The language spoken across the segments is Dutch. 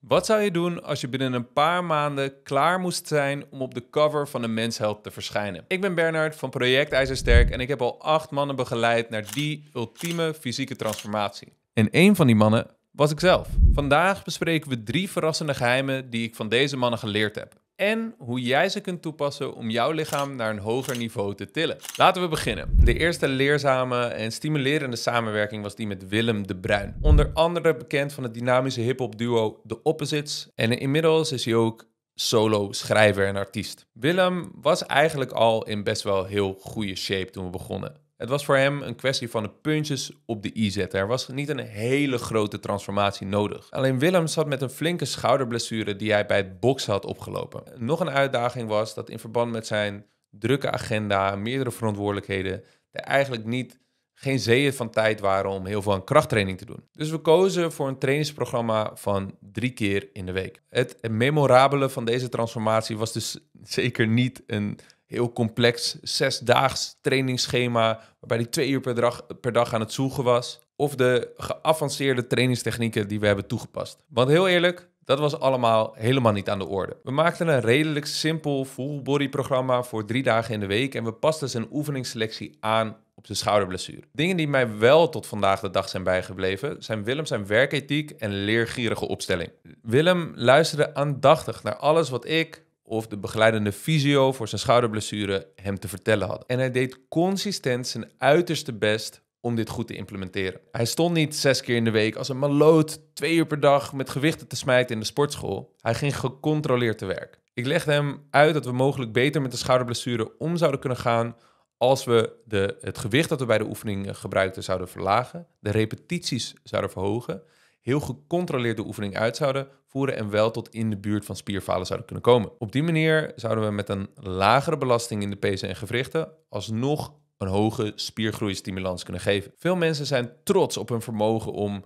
Wat zou je doen als je binnen een paar maanden klaar moest zijn om op de cover van de Mensheld te verschijnen? Ik ben Bernard van Project IJzersterk en ik heb al acht mannen begeleid naar die ultieme fysieke transformatie. En een van die mannen was ik zelf. Vandaag bespreken we drie verrassende geheimen die ik van deze mannen geleerd heb en hoe jij ze kunt toepassen om jouw lichaam naar een hoger niveau te tillen. Laten we beginnen. De eerste leerzame en stimulerende samenwerking was die met Willem de Bruin. Onder andere bekend van het dynamische hip-hop duo The Opposites. En inmiddels is hij ook solo schrijver en artiest. Willem was eigenlijk al in best wel heel goede shape toen we begonnen. Het was voor hem een kwestie van de puntjes op de i zetten. Er was niet een hele grote transformatie nodig. Alleen Willem zat met een flinke schouderblessure die hij bij het boksen had opgelopen. Nog een uitdaging was dat in verband met zijn drukke agenda, meerdere verantwoordelijkheden, er eigenlijk niet geen zeeën van tijd waren om heel veel aan krachttraining te doen. Dus we kozen voor een trainingsprogramma van drie keer in de week. Het memorabele van deze transformatie was dus zeker niet een heel complex zesdaags trainingsschema, waarbij hij twee uur per dag, per dag aan het zoeken was. Of de geavanceerde trainingstechnieken die we hebben toegepast. Want heel eerlijk, dat was allemaal helemaal niet aan de orde. We maakten een redelijk simpel full body programma voor drie dagen in de week en we pasten zijn oefeningsselectie aan op zijn schouderblessure. Dingen die mij wel tot vandaag de dag zijn bijgebleven zijn Willem zijn werkethiek en leergierige opstelling. Willem luisterde aandachtig naar alles wat ik, of de begeleidende fysio voor zijn schouderblessure hem te vertellen hadden. En hij deed consistent zijn uiterste best om dit goed te implementeren. Hij stond niet zes keer in de week als een maloot twee uur per dag met gewichten te smijten in de sportschool. Hij ging gecontroleerd te werk. Ik legde hem uit dat we mogelijk beter met de schouderblessure om zouden kunnen gaan als we de, het gewicht dat we bij de oefeningen gebruikten zouden verlagen, de repetities zouden verhogen heel gecontroleerde de oefening uit zouden voeren en wel tot in de buurt van spierfalen zouden kunnen komen. Op die manier zouden we met een lagere belasting in de pezen en gewrichten alsnog een hoge spiergroeistimulans kunnen geven. Veel mensen zijn trots op hun vermogen om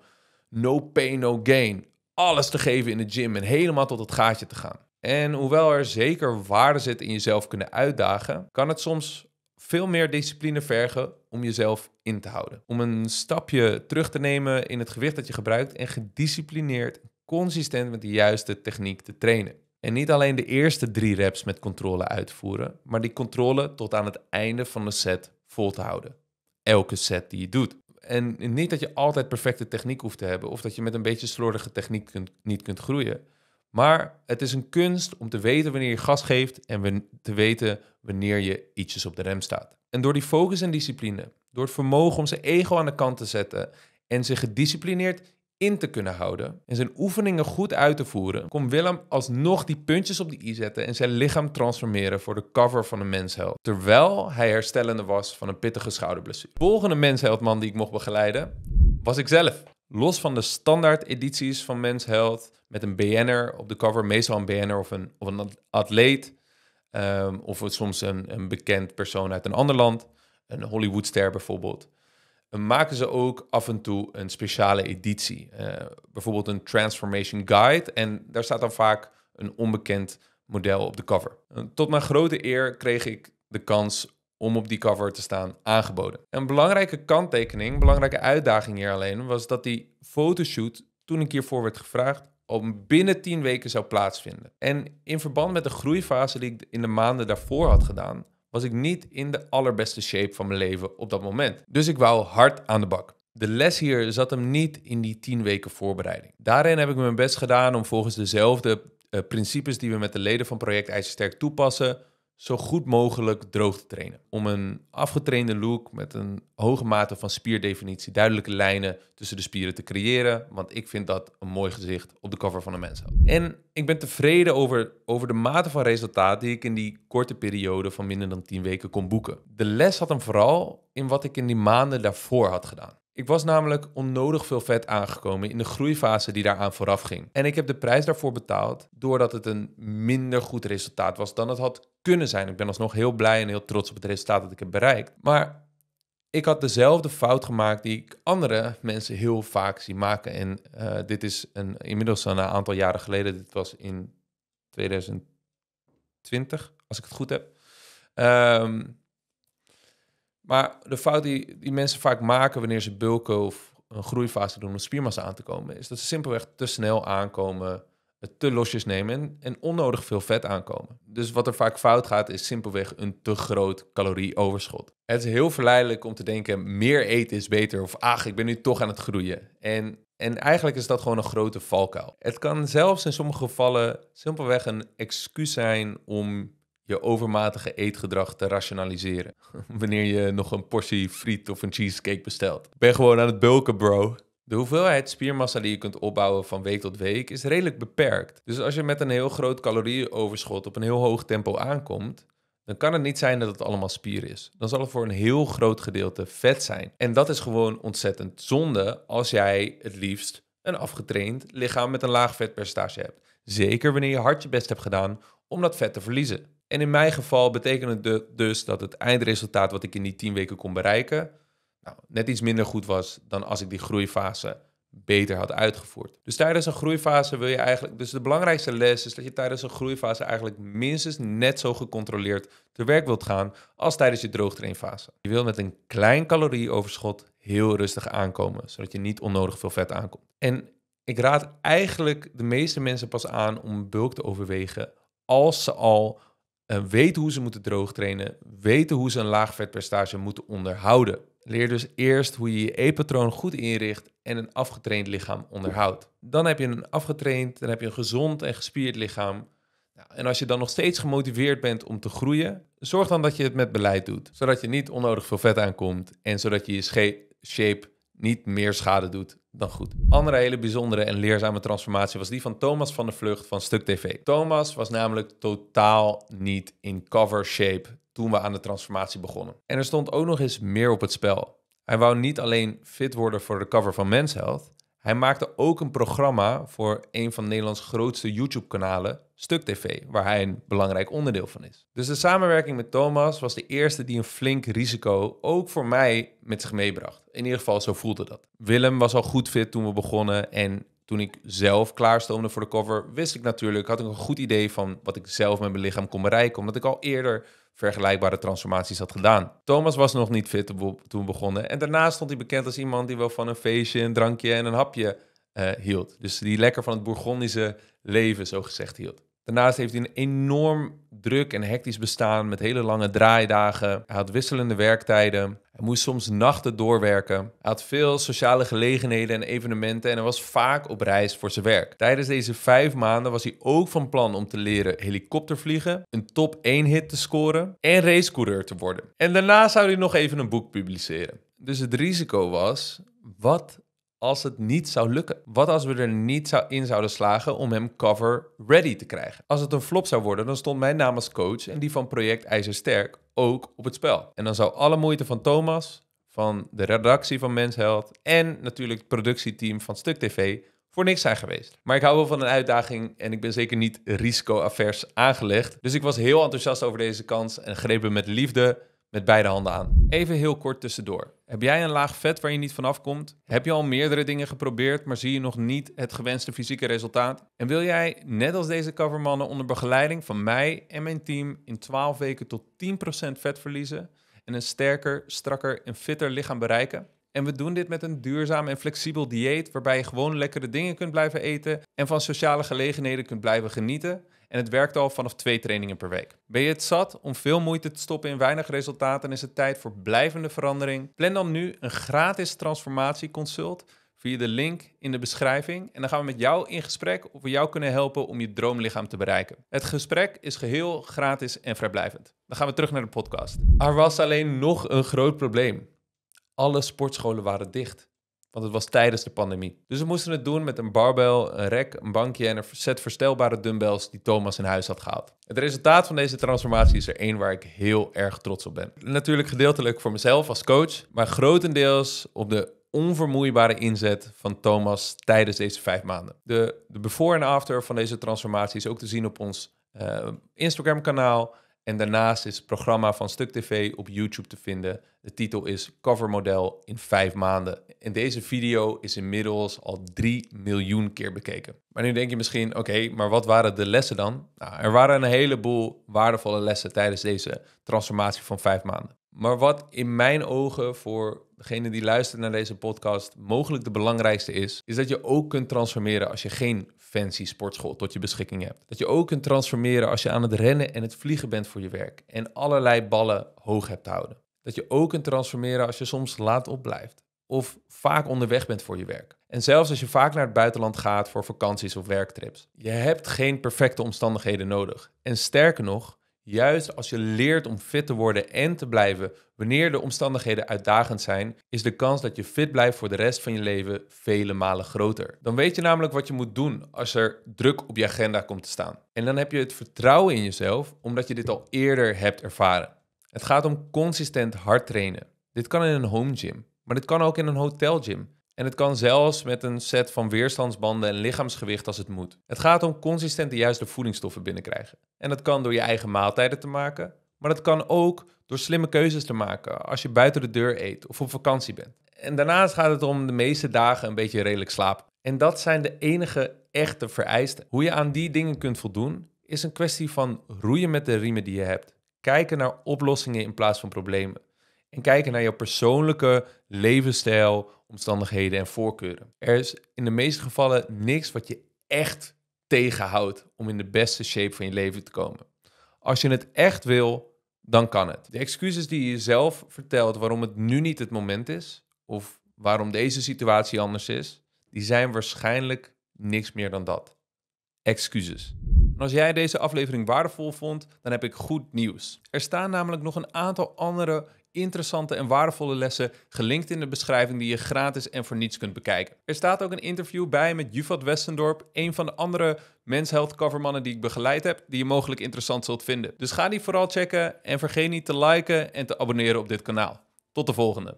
no pain, no gain alles te geven in de gym en helemaal tot het gaatje te gaan. En hoewel er zeker waarde zit in jezelf kunnen uitdagen, kan het soms veel meer discipline vergen om jezelf in te houden. Om een stapje terug te nemen in het gewicht dat je gebruikt en gedisciplineerd, consistent met de juiste techniek te trainen. En niet alleen de eerste drie reps met controle uitvoeren, maar die controle tot aan het einde van de set vol te houden. Elke set die je doet. En niet dat je altijd perfecte techniek hoeft te hebben of dat je met een beetje slordige techniek kunt, niet kunt groeien. Maar het is een kunst om te weten wanneer je gas geeft en te weten wanneer je ietsjes op de rem staat. En door die focus en discipline, door het vermogen om zijn ego aan de kant te zetten en zich gedisciplineerd in te kunnen houden en zijn oefeningen goed uit te voeren, kon Willem alsnog die puntjes op de i zetten en zijn lichaam transformeren voor de cover van een mensheld, terwijl hij herstellende was van een pittige schouderblessure. De volgende mensheldman die ik mocht begeleiden was ikzelf los van de standaard edities van Men's Health, met een BN'er op de cover, meestal een BN'er of een, of een atleet, ehm, of soms een, een bekend persoon uit een ander land, een Hollywoodster bijvoorbeeld, eh, maken ze ook af en toe een speciale editie. Eh, bijvoorbeeld een Transformation Guide, en daar staat dan vaak een onbekend model op de cover. Eh, tot mijn grote eer kreeg ik de kans om op die cover te staan aangeboden. Een belangrijke kanttekening, belangrijke uitdaging hier alleen, was dat die fotoshoot, toen ik hiervoor werd gevraagd, al binnen 10 weken zou plaatsvinden. En in verband met de groeifase die ik in de maanden daarvoor had gedaan, was ik niet in de allerbeste shape van mijn leven op dat moment. Dus ik wou hard aan de bak. De les hier zat hem niet in die 10 weken voorbereiding. Daarin heb ik mijn best gedaan om volgens dezelfde eh, principes die we met de leden van Project IJzersterk toepassen, zo goed mogelijk droog te trainen. Om een afgetrainde look met een hoge mate van spierdefinitie, duidelijke lijnen tussen de spieren te creëren. Want ik vind dat een mooi gezicht op de cover van een mens. En ik ben tevreden over, over de mate van resultaat die ik in die korte periode van minder dan 10 weken kon boeken. De les had hem vooral in wat ik in die maanden daarvoor had gedaan. Ik was namelijk onnodig veel vet aangekomen in de groeifase die daaraan vooraf ging. En ik heb de prijs daarvoor betaald doordat het een minder goed resultaat was dan het had kunnen zijn. Ik ben alsnog heel blij en heel trots op het resultaat dat ik heb bereikt. Maar ik had dezelfde fout gemaakt die ik andere mensen heel vaak zie maken. En eh, dit is een, inmiddels een aantal jaren geleden. Dit was in 2020, als ik het goed heb. Um, maar de fout die, die mensen vaak maken wanneer ze bulken of een groeifase doen om spiermassa aan te komen, is dat ze simpelweg te snel aankomen, het te losjes nemen en, en onnodig veel vet aankomen. Dus wat er vaak fout gaat, is simpelweg een te groot calorieoverschot. Het is heel verleidelijk om te denken, meer eten is beter of ach, ik ben nu toch aan het groeien. En, en eigenlijk is dat gewoon een grote valkuil. Het kan zelfs in sommige gevallen simpelweg een excuus zijn om je overmatige eetgedrag te rationaliseren. Wanneer je nog een portie friet of een cheesecake bestelt. Ben gewoon aan het bulken, bro. De hoeveelheid spiermassa die je kunt opbouwen van week tot week is redelijk beperkt. Dus als je met een heel groot calorieoverschot op een heel hoog tempo aankomt, dan kan het niet zijn dat het allemaal spier is. Dan zal het voor een heel groot gedeelte vet zijn. En dat is gewoon ontzettend zonde als jij het liefst een afgetraind lichaam met een laag vetpercentage hebt. Zeker wanneer je hard je best hebt gedaan om dat vet te verliezen. En in mijn geval betekende het dus dat het eindresultaat wat ik in die tien weken kon bereiken, nou, net iets minder goed was dan als ik die groeifase beter had uitgevoerd. Dus tijdens een groeifase wil je eigenlijk. Dus de belangrijkste les is dat je tijdens een groeifase eigenlijk minstens net zo gecontroleerd te werk wilt gaan als tijdens je droogtrainfase. Je wilt met een klein calorieoverschot heel rustig aankomen, zodat je niet onnodig veel vet aankomt. En ik raad eigenlijk de meeste mensen pas aan om bulk te overwegen als ze al eh, weet hoe ze moeten droog trainen, weten hoe ze een laag vetpercentage moeten onderhouden. Leer dus eerst hoe je je eetpatroon goed inricht en een afgetraind lichaam onderhoudt. Dan heb je een afgetraind, dan heb je een gezond en gespierd lichaam. en als je dan nog steeds gemotiveerd bent om te groeien, zorg dan dat je het met beleid doet. Zodat je niet onnodig veel vet aankomt en zodat je je shape niet meer schade doet dan goed. Andere hele bijzondere en leerzame transformatie was die van Thomas van de Vlucht van Stuk TV. Thomas was namelijk totaal niet in cover shape toen we aan de transformatie begonnen. En er stond ook nog eens meer op het spel. Hij wou niet alleen fit worden voor de cover van Men's Health, hij maakte ook een programma voor een van Nederlands grootste YouTube-kanalen Stuk TV, waar hij een belangrijk onderdeel van is. Dus de samenwerking met Thomas was de eerste die een flink risico ook voor mij met zich meebracht. In ieder geval, zo voelde dat. Willem was al goed fit toen we begonnen en toen ik zelf klaarstoomde voor de cover, wist ik natuurlijk, had ik een goed idee van wat ik zelf met mijn lichaam kon bereiken, omdat ik al eerder vergelijkbare transformaties had gedaan. Thomas was nog niet fit toen we begonnen en daarna stond hij bekend als iemand die wel van een feestje, een drankje en een hapje eh, hield. Dus die lekker van het Bourgondische leven, zo gezegd, hield. Daarnaast heeft hij een enorm druk en hectisch bestaan met hele lange draaidagen. Hij had wisselende werktijden. Hij moest soms nachten doorwerken. Hij had veel sociale gelegenheden en evenementen en hij was vaak op reis voor zijn werk. Tijdens deze vijf maanden was hij ook van plan om te leren helikoptervliegen, een top 1 hit te scoren en racecoureur te worden. En daarna zou hij nog even een boek publiceren. Dus het risico was, wat als het niet zou lukken? Wat als we er niet zou in zouden slagen om hem cover ready te krijgen? Als het een flop zou worden, dan stond mijn naam als coach en die van project IJzersterk ook op het spel. En dan zou alle moeite van Thomas, van de redactie van Mensheld en natuurlijk het productieteam van Stuk TV voor niks zijn geweest. Maar ik hou wel van een uitdaging en ik ben zeker niet risicoavers aangelegd. Dus ik was heel enthousiast over deze kans en greep hem met liefde met beide handen aan. Even heel kort tussendoor. Heb jij een laag vet waar je niet vanaf komt? Heb je al meerdere dingen geprobeerd, maar zie je nog niet het gewenste fysieke resultaat? En wil jij, net als deze covermannen, onder begeleiding van mij en mijn team in 12 weken tot 10% vet verliezen en een sterker, strakker en fitter lichaam bereiken? En we doen dit met een duurzaam en flexibel dieet waarbij je gewoon lekkere dingen kunt blijven eten en van sociale gelegenheden kunt blijven genieten en het werkt al vanaf twee trainingen per week. Ben je het zat om veel moeite te stoppen in weinig resultaten en is het tijd voor blijvende verandering? Plan dan nu een gratis transformatieconsult via de link in de beschrijving. En dan gaan we met jou in gesprek of we jou kunnen helpen om je droomlichaam te bereiken. Het gesprek is geheel gratis en vrijblijvend. Dan gaan we terug naar de podcast. Er was alleen nog een groot probleem. Alle sportscholen waren dicht. Want het was tijdens de pandemie. Dus we moesten het doen met een barbel, een rek, een bankje en een set verstelbare dumbbells die Thomas in huis had gehaald. Het resultaat van deze transformatie is er één waar ik heel erg trots op ben. Natuurlijk gedeeltelijk voor mezelf als coach, maar grotendeels op de onvermoeibare inzet van Thomas tijdens deze vijf maanden. De, de before en after van deze transformatie is ook te zien op ons eh, Instagram-kanaal. En daarnaast is het programma van Stuk TV op YouTube te vinden. De titel is Covermodel in vijf maanden. En deze video is inmiddels al 3 miljoen keer bekeken. Maar nu denk je misschien, oké, maar wat waren de lessen dan? Nou, er waren een heleboel waardevolle lessen tijdens deze transformatie van vijf maanden. Maar wat in mijn ogen voor degene die luistert naar deze podcast mogelijk de belangrijkste is, is dat je ook kunt transformeren als je geen sportschool tot je beschikking hebt. Dat je ook kunt transformeren als je aan het rennen en het vliegen bent voor je werk en allerlei ballen hoog hebt houden. Dat je ook kunt transformeren als je soms laat opblijft of vaak onderweg bent voor je werk. En zelfs als je vaak naar het buitenland gaat voor vakanties of werktrips. Je hebt geen perfecte omstandigheden nodig. En sterker nog, Juist als je leert om fit te worden en te blijven wanneer de omstandigheden uitdagend zijn, is de kans dat je fit blijft voor de rest van je leven vele malen groter. Dan weet je namelijk wat je moet doen als er druk op je agenda komt te staan. En dan heb je het vertrouwen in jezelf omdat je dit al eerder hebt ervaren. Het gaat om consistent hard trainen. Dit kan in een home gym, maar dit kan ook in een hotel gym. En het kan zelfs met een set van weerstandsbanden en lichaamsgewicht als het moet. Het gaat om consistent de juiste voedingsstoffen binnenkrijgen. En dat kan door je eigen maaltijden te maken, maar dat kan ook door slimme keuzes te maken als je buiten de deur eet of op vakantie bent. En daarnaast gaat het om de meeste dagen een beetje redelijk slaap. En dat zijn de enige echte vereisten. Hoe je aan die dingen kunt voldoen, is een kwestie van roeien met de riemen die je hebt. Kijken naar oplossingen in plaats van problemen. En kijken naar jouw persoonlijke levensstijl, omstandigheden en voorkeuren. Er is in de meeste gevallen niks wat je echt tegenhoudt om in de beste shape van je leven te komen. Als je het echt wil, dan kan het. De excuses die je jezelf vertelt waarom het nu niet het moment is, of waarom deze situatie anders is, die zijn waarschijnlijk niks meer dan dat. Excuses. En als jij deze aflevering waardevol vond, dan heb ik goed nieuws. Er staan namelijk nog een aantal andere interessante en waardevolle lessen gelinkt in de beschrijving die je gratis en voor niets kunt bekijken. Er staat ook een interview bij met Juvat Westendorp, een van de andere Men's covermannen die ik begeleid heb, die je mogelijk interessant zult vinden. Dus ga die vooral checken en vergeet niet te liken en te abonneren op dit kanaal. Tot de volgende.